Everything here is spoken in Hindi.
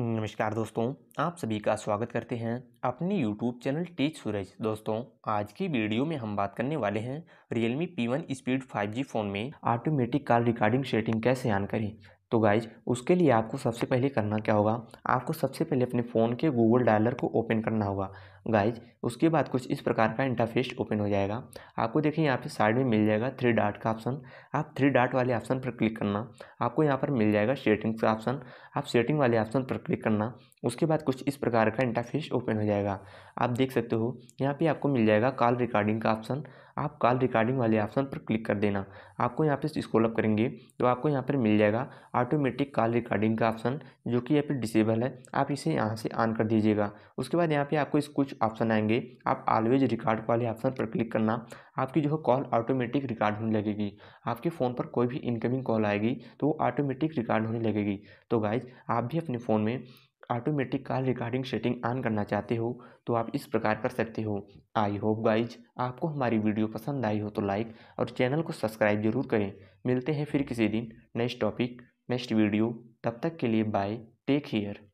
नमस्कार दोस्तों आप सभी का स्वागत करते हैं अपने YouTube चैनल टीच सूरज दोस्तों आज की वीडियो में हम बात करने वाले हैं Realme P1 speed 5G phone में ऑटोमेटिक कॉल रिकॉर्डिंग सेटिंग कैसे ऑन करें तो गाइज उसके लिए आपको सबसे पहले करना क्या होगा आपको सबसे पहले अपने फ़ोन के गूगल डायलर को ओपन करना होगा गाइज उसके बाद कुछ इस प्रकार का इंटरफेस ओपन हो जाएगा आपको देखिए यहाँ पे साइड में मिल जाएगा थ्री डॉट का ऑप्शन आप थ्री डॉट वाले ऑप्शन पर क्लिक करना आपको यहाँ पर मिल जाएगा सेटिंग्स का ऑप्शन आप सेटिंग वाले ऑप्शन पर क्लिक करना उसके बाद कुछ इस प्रकार का इंटरफेस ओपन हो जाएगा आप देख सकते हो यहाँ पर आपको मिल जाएगा कॉल रिकॉर्डिंग का ऑप्शन आप कॉल रिकॉर्डिंग वाले ऑप्शन पर क्लिक कर देना आपको यहाँ पर स्क्रॉल अप करेंगे तो आपको यहाँ पर मिल जाएगा ऑटोमेटिक कॉल रिकॉर्डिंग का ऑप्शन जो कि यहाँ पर डिसेबल है आप इसे यहाँ से ऑन कर दीजिएगा उसके बाद यहाँ पर आपको इस कुछ ऑप्शन आएंगे आप ऑलवेज रिकॉर्ड वाले ऑप्शन पर क्लिक करना आपकी जो है कॉल ऑटोमेटिक रिकॉर्ड होने लगेगी आपके फ़ोन पर कोई भी इनकमिंग कॉल आएगी तो वो ऑटोमेटिक रिकॉर्ड होने लगेगी तो गाइज आप भी अपने फ़ोन में automatic call recording setting on करना चाहते हो तो आप इस प्रकार कर सकते हो आई होप गाइज आपको हमारी वीडियो पसंद आई हो तो लाइक और चैनल को सब्सक्राइब जरूर करें मिलते हैं फिर किसी दिन नेक्स्ट टॉपिक नेक्स्ट वीडियो तब तक के लिए बाय टेक केयर